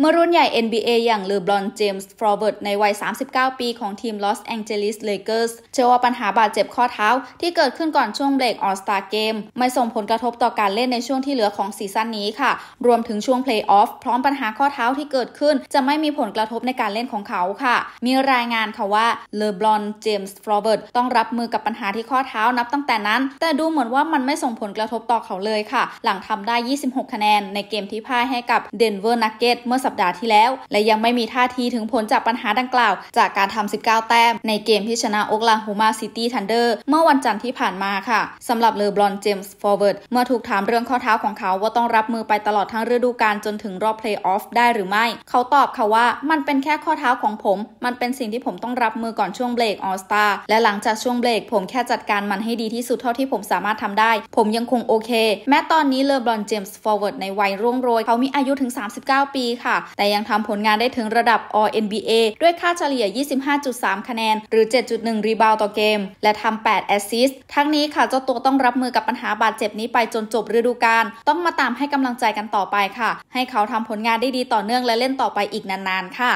เมื่อรุ่นใหญ่ NBA อย่างเลอบรอนเจมส์ฟรอเวิร์ดในวัย 39 ปีของทีมลอสแองเจลิสเลเกอร์สเชื่อว่าปัญหาบาดเจ็บข้อเท้าที่เกิดขึ้นก่อนช่วงเบรกออสตาเกมไม่ส่งผลกระทบต่อการเล่นในช่วงที่เหลือของซีซั่นนี้ค่ะ รวมถึงช่วงเพลย์ออฟพร้อมปัญหาข้อเท้าที่เกิดขึ้น จะไม่มีผลกระทบในการเล่นของเขาค่ะ มีรายงานค่ะว่าเลอบรอนเจมส์ฟรอเวิร์ดต้องรับมือกับปัญหาที่ข้อเท้านับตั้งแต่นั้น แต่ดูเหมือนว่ามันไม่ส่งผลกระทบต่อเขาเลยค่ะ หลังทำได้ 26 คะแนนในเกมที่พ่ายให้กับเดนเวอร์นักเก็ตเมื่อสัปดาห์ที่แล้ว และยังไม่มีท่าทีถึงผลจากปัญหาดังกล่าว จากการทำ 19 แต้ม ในเกมที่ชนะโอคลาโฮมาซิตี้ทันเดอร์เมื่อวันจันทร์ที่ผ่านมาค่ะสำหรับเลอบรอนเจมส์ฟอร์เวิร์ดเมื่อถูกถามเรื่องข้อเท้าของเขาว่าต้องรับมือไปตลอดทั้งฤดูกาลจนถึงรอบเพลย์ออฟได้หรือไม่ เขาตอบค่ะว่ามันเป็นแค่ข้อเท้าของผม มันเป็นสิ่งที่ผมต้องรับมือก่อนช่วงเบรกออสตาและหลังจากช่วงเบรกผมแค่จัดการมันให้ดีที่สุดเท่าที่ผมสามารถทำได้ ผมยังคงโอเค แม้ตอนนี้เลอบรอนเจมส์ฟอร์เวิร์ดในวัยร่วงโรยเขามีอายุถึง 39 ปีค่ะแต่ยังทำผลงานได้ถึงระดับ All NBA ด้วยค่าเฉลี่ย 25.3 คะแนน หรือ 7.1 รีบาวต่อเกม และทำ 8 แอสซิสต์ทั้งนี้ค่ะเจ้าตัวต้องรับมือกับปัญหาบาดเจ็บนี้ไปจนจบฤดูกาล ต้องมาตามให้กำลังใจกันต่อไปค่ะ ให้เขาทำผลงานได้ดีต่อเนื่องและเล่นต่อไปอีกนานๆ ค่ะ